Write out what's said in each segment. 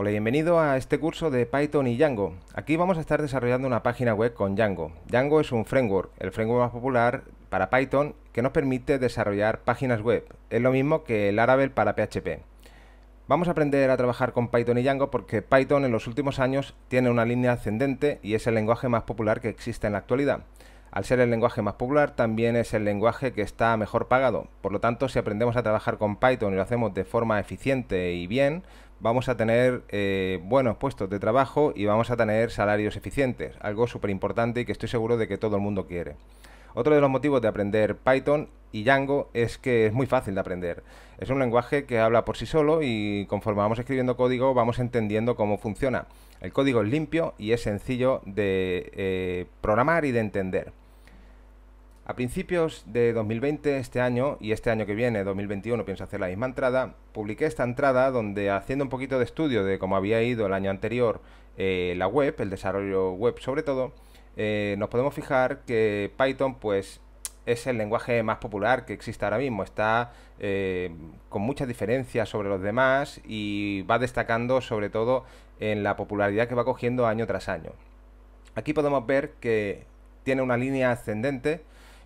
Hola bienvenido a este curso de Python y Django. Aquí vamos a estar desarrollando una página web con Django. Django es un framework, el framework más popular para Python que nos permite desarrollar páginas web. Es lo mismo que el Laravel para PHP. Vamos a aprender a trabajar con Python y Django porque Python en los últimos años tiene una línea ascendente y es el lenguaje más popular que existe en la actualidad. Al ser el lenguaje más popular, también es el lenguaje que está mejor pagado. Por lo tanto, si aprendemos a trabajar con Python y lo hacemos de forma eficiente y bien, vamos a tener eh, buenos puestos de trabajo y vamos a tener salarios eficientes, algo súper importante y que estoy seguro de que todo el mundo quiere. Otro de los motivos de aprender Python y Django es que es muy fácil de aprender. Es un lenguaje que habla por sí solo y conforme vamos escribiendo código vamos entendiendo cómo funciona. El código es limpio y es sencillo de eh, programar y de entender. A principios de 2020, este año y este año que viene, 2021, pienso hacer la misma entrada, publiqué esta entrada donde haciendo un poquito de estudio de cómo había ido el año anterior eh, la web, el desarrollo web sobre todo, eh, nos podemos fijar que Python pues es el lenguaje más popular que existe ahora mismo, está eh, con muchas diferencias sobre los demás y va destacando sobre todo en la popularidad que va cogiendo año tras año. Aquí podemos ver que tiene una línea ascendente,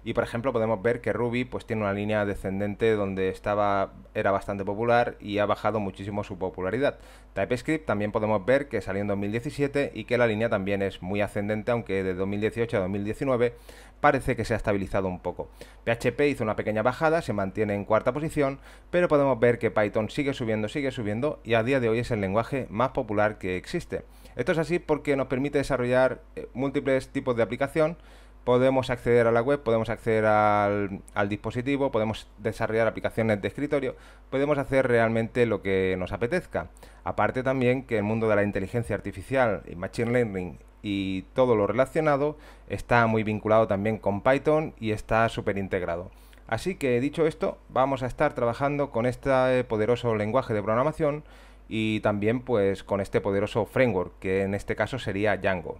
y por ejemplo podemos ver que Ruby pues tiene una línea descendente donde estaba era bastante popular y ha bajado muchísimo su popularidad. TypeScript también podemos ver que salió en 2017 y que la línea también es muy ascendente, aunque de 2018 a 2019 parece que se ha estabilizado un poco. PHP hizo una pequeña bajada, se mantiene en cuarta posición, pero podemos ver que Python sigue subiendo, sigue subiendo y a día de hoy es el lenguaje más popular que existe. Esto es así porque nos permite desarrollar eh, múltiples tipos de aplicación podemos acceder a la web, podemos acceder al, dispositivo, podemos desarrollar aplicaciones de escritorio, podemos hacer realmente lo que nos apetezca. Aparte también que el mundo de la inteligencia artificial y machine learning y todo lo relacionado está muy vinculado también con Python y está súper integrado. Así que dicho esto, vamos a estar trabajando con este poderoso lenguaje de programación y también pues con este poderoso framework, que en este caso sería Django.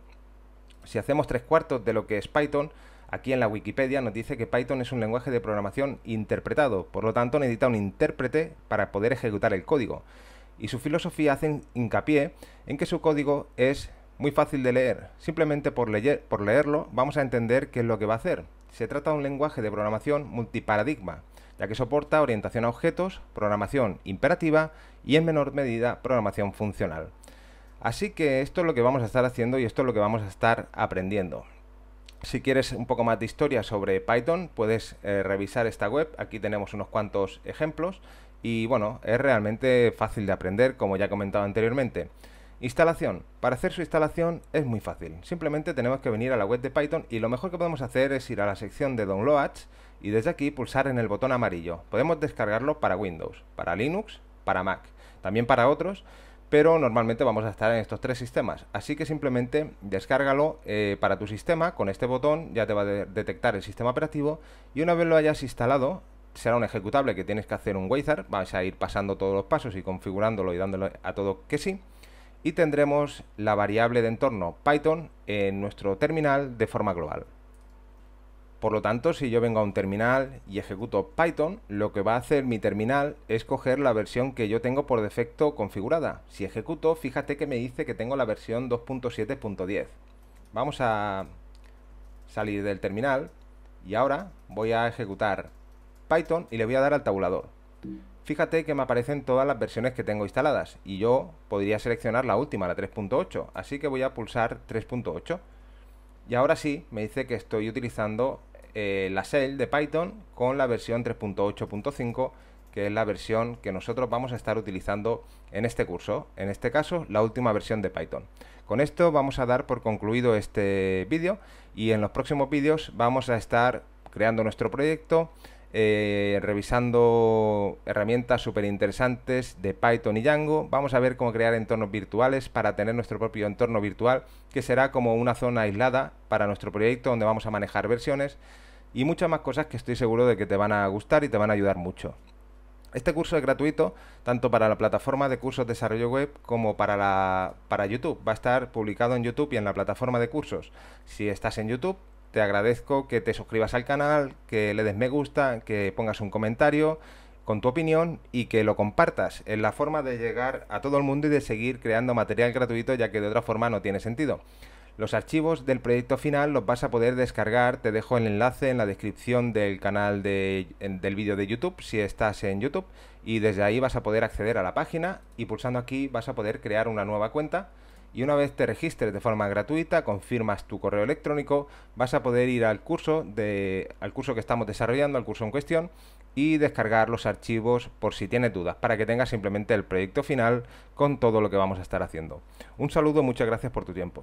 Si hacemos tres cuartos de lo que es Python, aquí en la Wikipedia nos dice que Python es un lenguaje de programación interpretado, por lo tanto necesita un intérprete para poder ejecutar el código. Y su filosofía hace hincapié en que su código es muy fácil de leer. Simplemente por, leerlo vamos a entender qué es lo que va a hacer. Se trata de un lenguaje de programación multiparadigma, ya que soporta orientación a objetos, programación imperativa y en menor medida programación funcional. Así que esto es lo que vamos a estar haciendo y esto es lo que vamos a estar aprendiendo. Si quieres un poco más de historia sobre Python, puedes eh, revisar esta web. Aquí tenemos unos cuantos ejemplos y bueno, es realmente fácil de aprender, como ya he comentado anteriormente. Instalación. Para hacer su instalación es muy fácil. Simplemente tenemos que venir a la web de Python y lo mejor que podemos hacer es ir a la sección de Downloads y desde aquí pulsar en el botón amarillo. Podemos descargarlo para Windows, para Linux, para Mac, también para otros pero normalmente vamos a estar en estos tres sistemas. Así que simplemente descárgalo eh, para tu sistema, con este botón ya te va a detectar el sistema operativo y una vez lo hayas instalado, será un ejecutable que tienes que hacer un wizard, vas a ir pasando todos los pasos y configurándolo y dándole a todo que sí. Y tendremos la variable de entorno Python en nuestro terminal de forma global. Por lo tanto, si yo vengo a un terminal y ejecuto Python, lo que va a hacer mi terminal es coger la versión que yo tengo por defecto configurada. Si ejecuto, fíjate que me dice que tengo la versión 2.7.10. Vamos a salir del terminal y ahora voy a ejecutar Python y le voy a dar al tabulador. Fíjate que me aparecen todas las versiones que tengo instaladas y yo podría seleccionar la última, la 3.8, así que voy a pulsar 3.8 y ahora sí me dice que estoy utilizando eh, la shell de Python con la versión 3.8.5, que es la versión que nosotros vamos a estar utilizando en este curso, en este caso la última versión de Python. Con esto vamos a dar por concluido este vídeo y en los próximos vídeos vamos a estar creando nuestro proyecto, eh, revisando herramientas súper interesantes de Python y Django. Vamos a ver cómo crear entornos virtuales para tener nuestro propio entorno virtual, que será como una zona aislada para nuestro proyecto donde vamos a manejar versiones y muchas más cosas que estoy seguro de que te van a gustar y te van a ayudar mucho. Este curso es gratuito tanto para la plataforma de cursos de desarrollo web como para, la, para YouTube. Va a estar publicado en YouTube y en la plataforma de cursos. Si estás en YouTube, te agradezco que te suscribas al canal, que le des me gusta, que pongas un comentario con tu opinión y que lo compartas. Es la forma de llegar a todo el mundo y de seguir creando material gratuito ya que de otra forma no tiene sentido. Los archivos del proyecto final los vas a poder descargar, te dejo el enlace en la descripción del canal del vídeo de YouTube si estás en YouTube y desde ahí vas a poder acceder a la página y pulsando aquí vas a poder crear una nueva cuenta y una vez te registres de forma gratuita, confirmas tu correo electrónico, vas a poder ir al curso, de, al curso que estamos desarrollando, al curso en cuestión, y descargar los archivos por si tienes dudas, para que tengas simplemente el proyecto final con todo lo que vamos a estar haciendo. Un saludo, muchas gracias por tu tiempo.